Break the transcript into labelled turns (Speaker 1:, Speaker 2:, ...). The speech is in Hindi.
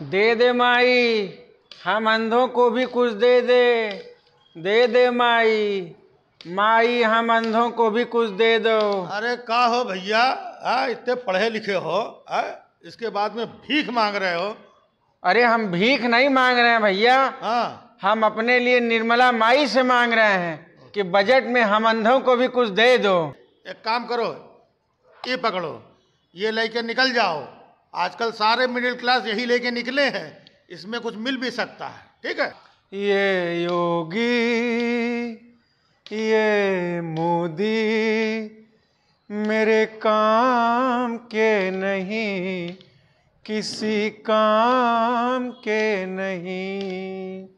Speaker 1: दे दे माई हम अंधों को भी कुछ दे दे
Speaker 2: दे दे माई माई हम अंधों को भी कुछ दे दो अरे का हो भैया इतने पढ़े लिखे हो आ, इसके बाद में भीख मांग रहे हो अरे हम भीख नहीं मांग रहे हैं भैया हाँ। हम अपने लिए निर्मला
Speaker 1: माई से मांग रहे हैं कि बजट में हम अंधों को भी कुछ दे दो
Speaker 3: एक काम करो ये पकड़ो ये लेके निकल जाओ आजकल सारे मिडिल क्लास यही लेके निकले हैं इसमें कुछ मिल भी सकता है ठीक है
Speaker 4: ये
Speaker 5: योगी ये मोदी मेरे काम के नहीं किसी काम के नहीं